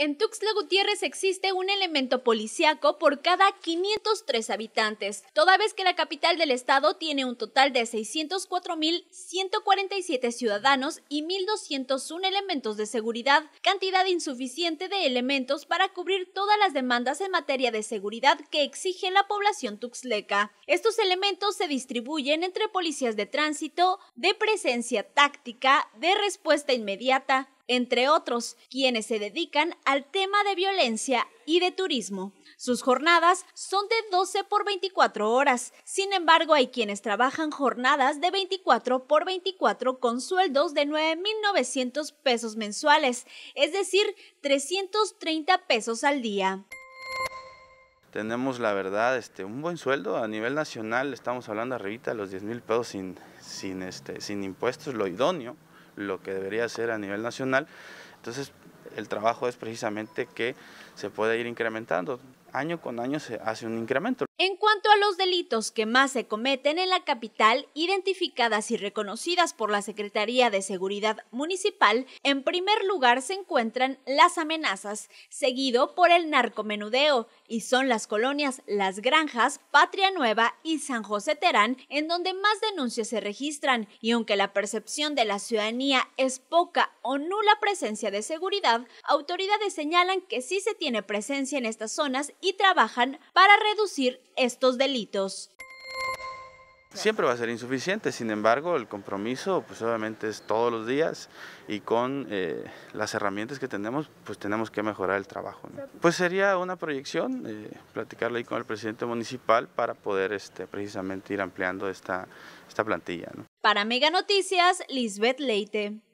En Tuxtla Gutiérrez existe un elemento policiaco por cada 503 habitantes, toda vez que la capital del estado tiene un total de 604.147 ciudadanos y 1.201 elementos de seguridad, cantidad insuficiente de elementos para cubrir todas las demandas en materia de seguridad que exige la población tuxleca. Estos elementos se distribuyen entre policías de tránsito, de presencia táctica, de respuesta inmediata, entre otros, quienes se dedican al tema de violencia y de turismo. Sus jornadas son de 12 por 24 horas. Sin embargo, hay quienes trabajan jornadas de 24 por 24 con sueldos de 9.900 pesos mensuales, es decir, 330 pesos al día. Tenemos la verdad este, un buen sueldo a nivel nacional, estamos hablando arribita de los 10.000 pesos sin, sin, este, sin impuestos, lo idóneo lo que debería ser a nivel nacional. Entonces, el trabajo es precisamente que se pueda ir incrementando año con año se hace un incremento. En cuanto a los delitos que más se cometen en la capital, identificadas y reconocidas por la Secretaría de Seguridad Municipal, en primer lugar se encuentran las amenazas, seguido por el narcomenudeo, y son las colonias Las Granjas, Patria Nueva y San José Terán, en donde más denuncias se registran, y aunque la percepción de la ciudadanía es poca o nula presencia de seguridad, autoridades señalan que sí se tiene presencia en estas zonas trabajan para reducir estos delitos. Siempre va a ser insuficiente, sin embargo, el compromiso pues obviamente es todos los días y con eh, las herramientas que tenemos, pues tenemos que mejorar el trabajo. Pues sería una proyección, eh, ahí con el presidente municipal para poder este, precisamente ir ampliando esta, plantilla. Para Mega Noticias, Lisbeth Leite.